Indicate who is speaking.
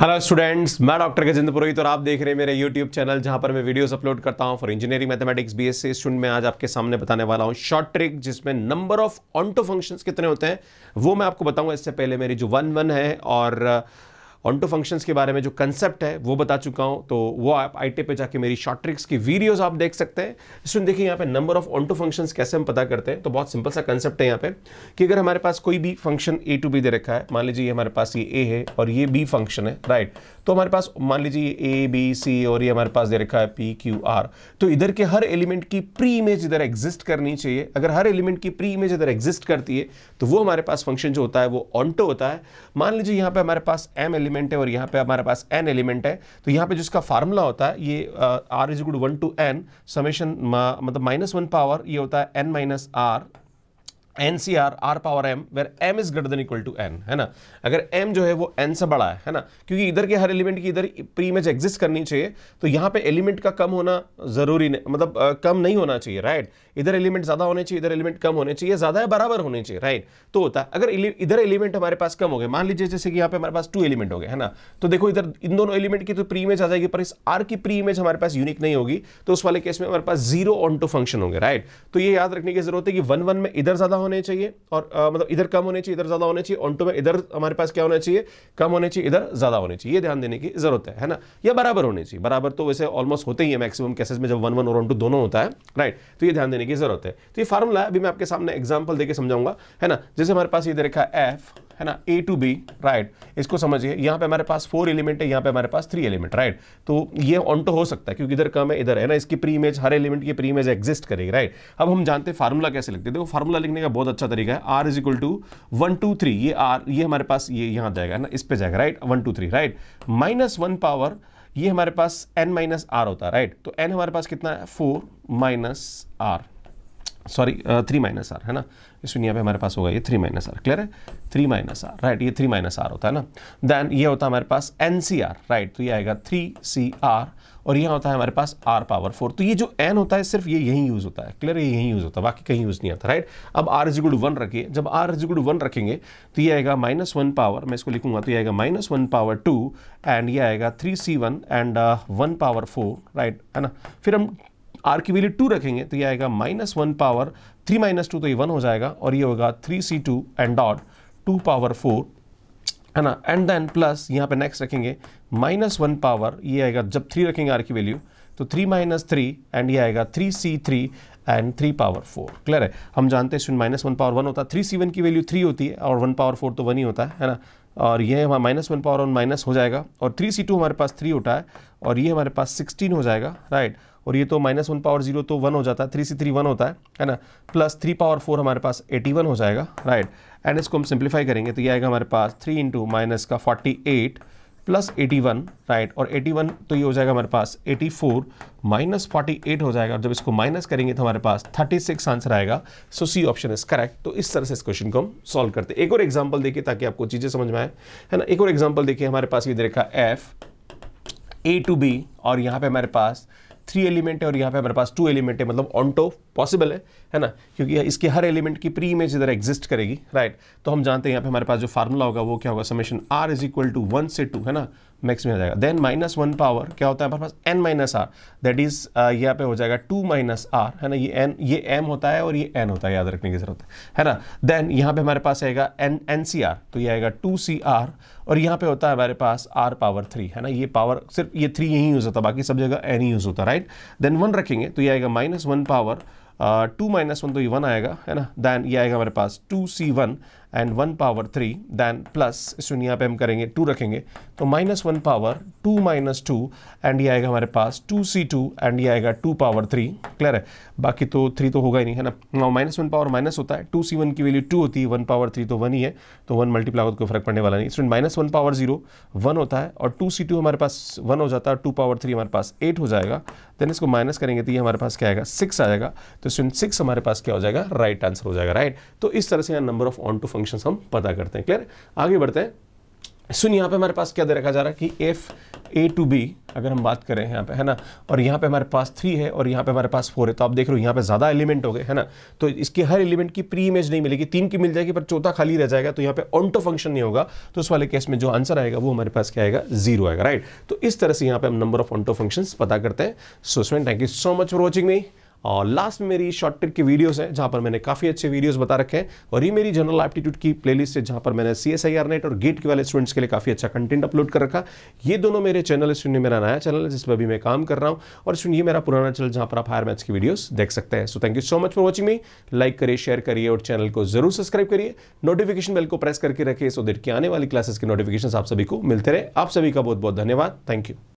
Speaker 1: hello students मैं doctor Gajendra Purohit और आप देख रहे हैं मेरे यूट्यूब चैनल जहां पर मैं वीडियोस अपलोड करता हूं for engineering mathematics BSc student मैं आज आपके सामने बताने वाला हूं शॉर्ट ट्रिक जिसमें नंबर ऑफ ऑन्टो फंक्शंस कितने होते हैं वो मैं आपको बताऊंगा इससे पहले मेरी जो वन वन है और uh, ऑन टू फंक्शंस के बारे में जो कंसेप्ट है वो बता चुका हूँ तो वो आप आई पे जाके मेरी शॉर्ट ट्रिक्स की वीडियोज़ आप देख सकते हैं इसमें देखिए यहाँ पे number of onto functions कैसे हम पता करते हैं तो बहुत सिंपल सा कंसेप्ट है यहाँ पे कि अगर हमारे पास कोई भी फंक्शन ए टू बी दे रखा है मान लीजिए हमारे पास ये ए है और ये बी फंक्शन है राइट तो हमारे पास मान लीजिए ए बी सी और ये हमारे पास दे रखा है पी क्यू आर तो इधर के हर एलिमेंट की प्री इमेज इधर एग्जिस्ट करनी चाहिए अगर हर एलिमेंट की प्री इमेज इधर एग्जिस्ट करती है तो वो हमारे पास फंक्शन जो होता है वो ऑनटो होता है मान लीजिए यहाँ पे हमारे पास एम एलिमेंट एलिमेंट है और यहाँ पे हमारे पास एन एलिमेंट है तो यहाँ पे जिसका फार्मूला होता है ये R is good one to N summation मतलब माइनस वन पावर ये होता है N minus R N C R R power M where M is greater than equal to N है ना अगर एम जो है वो एन से बड़ा है है ना क्योंकि इधर के हर एलिमेंट की इधर प्री इमेज एग्जिस्ट करनी चाहिए तो यहाँ पे एलिमेंट का कम होना जरूरी नहीं मतलब आ, कम नहीं होना चाहिए राइट इधर एलिमेंट ज़्यादा होने चाहिए इधर एलिमेंट कम होने चाहिए ज़्यादा या बराबर होने चाहिए राइट तो होता है अगर इधर एलिमेंट हमारे पास कम हो गए मान लीजिए जैसे कि यहाँ पे हमारे पास टू एलिमेंट हो गए है ना तो देखो इधर इन दोनों एलिमेंट की तो प्री इमेज आ जाएगी पर इस आर की प्री इमेज हमारे पास यूनिक नहीं होगी तो उस वाले केस में हमारे पास जीरो ऑन टू फंक्शन होंगे राइट तो ये याद रखने की जरूरत है कि वन वन में इधर ज़्यादा होने चाहिए और आ, मतलब इधर कम होने चाहिए इधर ज़्यादा होने चाहिए ऑन में इधर हमारे पास क्या होना चाहिए कम होने चाहिए इधर ज़्यादा होने चाहिए ये ध्यान देने की ज़रूरत है है ना या बराबर होने चाहिए बराबर तो वैसे ऑलमोस्ट होते ही है मैक्सिमम केसेस में जब वन वन और ऑन दोनों होता है राइट तो ये ध्यान देने की ज़रूरत है तो ये फार्मूला अभी मैं आपके सामने एग्जाम्पल देकर समझाऊंगा है ना जैसे हमारे पास ये देखा एफ है ना ए टू बी राइट इसको समझिए यहाँ पे हमारे पास फोर एलिमेंट है यहाँ पे हमारे पास थ्री एलिमेंट राइट तो ये ऑनटो हो सकता है क्योंकि इधर कम है इधर है ना इसकी प्री इमेज हर एलिमेंट की प्री इमेज एग्जिस्ट करेगी राइट अब हम जानते हैं फार्मूला कैसे लिखते हैं देखो फार्मूला लिखने का बहुत अच्छा तरीका है R is equal to one two three ये आर ये हमारे पास ये यहाँ जाएगा है ना इस पर जाएगा right one two three right minus one power ये हमारे पास एन माइनस आर होता है राइट तो एन हमारे पास कितना है four minus R sorry three minus R है ना इस दुनिया पे हमारे पास होगा ये थ्री माइनस आर क्लियर है थ्री माइनस आर राइट ये थ्री माइनस आर होता है ना देन ये होता है हमारे पास एन सी आर राइट तो ये आएगा थ्री सी आर और यह होता है हमारे पास आर पावर फोर तो ये जो एन होता है सिर्फ ये यहीं यूज़ होता है क्लियर ये यहीं यूज़ होता है बाकी कहीं यूज़ नहीं आता राइट अब आर इजिगुड वन रखिए जब आर इजिगुड वन रखेंगे तो ये आएगा माइनस वन पावर मैं इसको लिखूंगा तो ये आएगा minus one power two and ये आएगा three C one and one power four right है ना फिर हम आर की वैल्यू टू रखेंगे तो ये आएगा minus one power three minus two तो ये वन हो जाएगा और ये होगा three C two and dot two power four है ना एंड देन प्लस यहाँ पे नेक्स्ट रखेंगे माइनस वन पावर ये आएगा जब थ्री रखेंगे आर की वैल्यू तो थ्री माइनस थ्री एंड ये आएगा three C three and three power four clear है हम जानते हैं इसमें माइनस वन पावर वन होता है थ्री सी वन की वैल्यू थ्री होती है और वन पावर फोर तो वन ही होता है है ना और ये हमारा minus one power one minus हो जाएगा और थ्री सी टू हमारे पास थ्री होता है और ये हमारे पास सिक्सटीन हो जाएगा राइट और ये तो माइनस वन पावर जीरो तो वन हो जाता है थ्री सी थ्री वन होता है है ना प्लस थ्री पावर फोर हमारे पास एटी वन हो जाएगा राइट एंड इसको हम सिंप्लीफाई करेंगे तो ये आएगा हमारे पास थ्री इंटू माइनस का forty eight plus eighty one right और एटी वन तो ये हो जाएगा हमारे पास eighty four minus forty eight हो जाएगा और जब इसको माइनस करेंगे तो हमारे पास थर्टी सिक्स आंसर आएगा so C option is correct तो इस तरह से इस क्वेश्चन को हम सॉल्व करते हैं एक और एग्जाम्पल देखिए ताकि आपको चीज़ें समझ में आए है ना एक और एग्जाम्पल देखिए हमारे पास ये देखा एफ ए टू बी और यहाँ पे हमारे पास थ्री एलिमेंट है और यहाँ पे हमारे पास टू एलिमेंट है मतलब ऑनटो पॉसिबल है है ना क्योंकि इसके हर एलिमेंट की प्री इमेज इधर एग्जिस्ट करेगी राइट तो हम जानते हैं यहाँ पे हमारे पास जो फार्मूला होगा वो क्या होगा summation r is equal to one से टू है ना मैक्स में हो जाएगा देन माइनस वन पावर क्या होता है हमारे पास n minus r that is यहाँ पे हो जाएगा टू माइनस आर है ना ये एन ये एम होता है और ये एन होता है याद रखने की जरूरत है है ना देन यहाँ पे हमारे पास आएगा एन एन सी आर तो ये आएगा टू सी आर और यहाँ पे होता है हमारे पास आर पावर थ्री है ना ये पावर सिर्फ ये थ्री यहीं यूज़ होता बाकी सब जगह एन ही यूज़ होता है राइट देन वन रखेंगे तो ये आएगा minus one power two minus one तो ये वन आएगा है ना दैन ये आएगा हमारे पास two C one and one power three then plus इसमें यहाँ पे हम करेंगे टू रखेंगे तो minus one power two minus two and ये आएगा हमारे पास टू सी टू एंड ये आएगा टू पावर थ्री क्लियर है बाकी तो थ्री तो होगा ही नहीं है ना माइनस वन पावर माइनस होता है टू सी वन की वैल्यू टू होती है वन पावर थ्री तो वन ही है तो वन मल्टीप्लाई होता कोई फर्क पड़ने वाला नहीं इसमें minus one power zero one होता है और टू सी टू हमारे पास वन हो जाता है टू पावर थ्री हमारे पास एट हो जाएगा देन इसको माइनस करेंगे तो ये हमारे पास क्या आएगा सिक्स आएगा तो स्टूडेंट सिक्स हमारे पास क्या हो जाएगा राइट आंसर हो जाएगा राइट तो इस तरह से यहाँ number of onto function हम पता करते हैं क्लियर आगे बढ़ते हैं सुन यहाँ पे हमारे पास क्या दे रखा जा रहा है कि एफ़ ए टू बी अगर हम बात करें यहाँ पे है ना और यहाँ पे हमारे पास थ्री है और यहाँ पे हमारे पास फोर है तो आप देख रहे हो यहाँ पे ज़्यादा एलिमेंट हो गए है ना तो इसके हर एलिमेंट की प्री इमेज नहीं मिलेगी तीन की मिल जाएगी पर चौथा खाली रह जाएगा तो यहाँ पे ऑनटो फंक्शन नहीं होगा तो उस वाले केस में जो आंसर आएगा वो हमारे पास क्या आएगा जीरो आएगा राइट तो इस तरह से यहाँ पे हम नंबर ऑफ ऑनटो फंक्शन पता करते हैं सो स्वेन thank you so much for watching me और लास्ट में मेरी शॉर्ट ट्रिक की वीडियोस हैं जहाँ पर मैंने काफ़ी अच्छे वीडियोस बता रखे हैं और ये मेरी जनरल एप्टीट्यूड की प्लेलिस्ट है जहाँ पर मैंने C S I R NET और गेट के वाले स्टूडेंट्स के लिए काफ़ी अच्छा कंटेंट अपलोड कर रखा ये दोनों मेरे चैनल है सुनिए मेरा नया चैनल है जिस पर भी मैं काम कर रहा हूँ और सुनिए मेरा पुराना चैनल जहाँ पर आप हायर मैथ्स की वीडियोज़ देख सकते हैं so thank you so much for watching me like करिए शेयर करिए और चैनल को जरूर सब्सक्राइब करिए नोटिफिकेशन बेल को प्रेस करके रखिए सो देट की आने वाली क्लासेस की नोटिफिकेशन आप सभी को मिलते रहे आप सभी का बहुत बहुत धन्यवाद थैंक यू